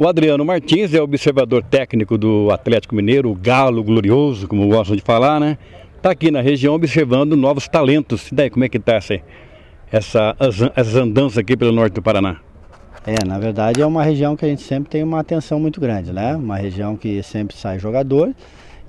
O Adriano Martins é observador técnico do Atlético Mineiro, o galo glorioso, como gostam de falar, né? Está aqui na região observando novos talentos. E daí, como é que está essa, essa, essa andança aqui pelo norte do Paraná? É, na verdade é uma região que a gente sempre tem uma atenção muito grande, né? Uma região que sempre sai jogador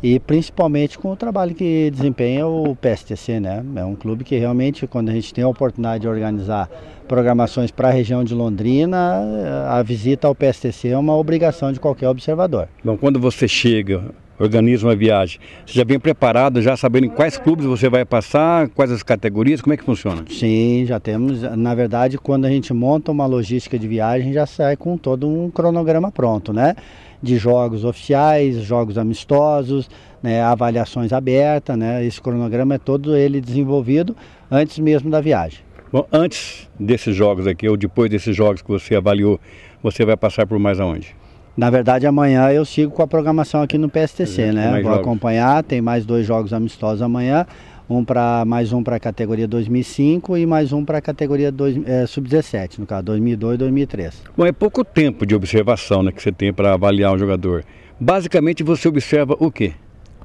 e principalmente com o trabalho que desempenha o PSTC, né? É um clube que realmente, quando a gente tem a oportunidade de organizar programações para a região de Londrina, a visita ao PSTC é uma obrigação de qualquer observador. Bom, quando você chega organiza a viagem? Você já vem preparado, já sabendo em quais clubes você vai passar, quais as categorias, como é que funciona? Sim, já temos. Na verdade, quando a gente monta uma logística de viagem, já sai com todo um cronograma pronto, né? De jogos oficiais, jogos amistosos, né? avaliações abertas, né? Esse cronograma é todo ele desenvolvido antes mesmo da viagem. Bom, antes desses jogos aqui, ou depois desses jogos que você avaliou, você vai passar por mais aonde? Na verdade, amanhã eu sigo com a programação aqui no PSTC, uhum, né? Vou jogos. acompanhar, tem mais dois jogos amistosos amanhã, um para mais um para a categoria 2005 e mais um para a categoria é, sub-17, no caso 2002 e 2003. Bom, é pouco tempo de observação, né, que você tem para avaliar um jogador. Basicamente, você observa o quê?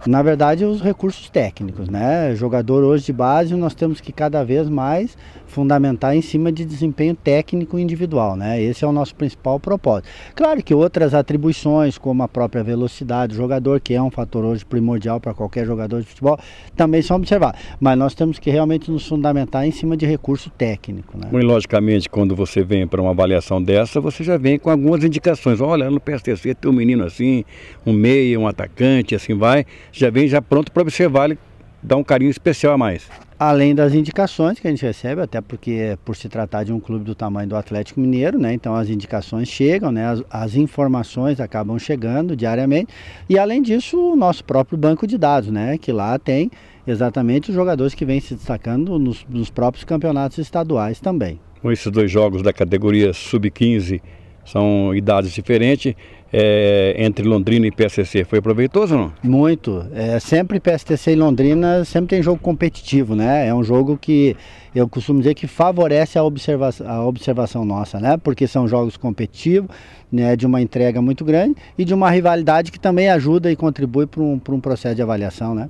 Na verdade, os recursos técnicos, né? Jogador hoje de base, nós temos que cada vez mais fundamentar em cima de desempenho técnico individual, né? Esse é o nosso principal propósito. Claro que outras atribuições, como a própria velocidade do jogador, que é um fator hoje primordial para qualquer jogador de futebol, também são observados. Mas nós temos que realmente nos fundamentar em cima de recurso técnico, né? E logicamente, quando você vem para uma avaliação dessa, você já vem com algumas indicações. Olha, no PSTC tem um menino assim, um meia, um atacante, assim vai já vem já pronto para observar e dar um carinho especial a mais. Além das indicações que a gente recebe, até porque é por se tratar de um clube do tamanho do Atlético Mineiro, né? Então as indicações chegam, né? As, as informações acabam chegando diariamente. E além disso, o nosso próprio banco de dados, né? Que lá tem exatamente os jogadores que vêm se destacando nos, nos próprios campeonatos estaduais também. Com esses dois jogos da categoria sub-15 são idades diferentes. É, entre Londrina e PSTC foi proveitoso ou não? Muito. É, sempre PSTC e Londrina sempre tem jogo competitivo, né? É um jogo que eu costumo dizer que favorece a, observa a observação nossa, né? Porque são jogos competitivos, né? de uma entrega muito grande e de uma rivalidade que também ajuda e contribui para um, um processo de avaliação, né?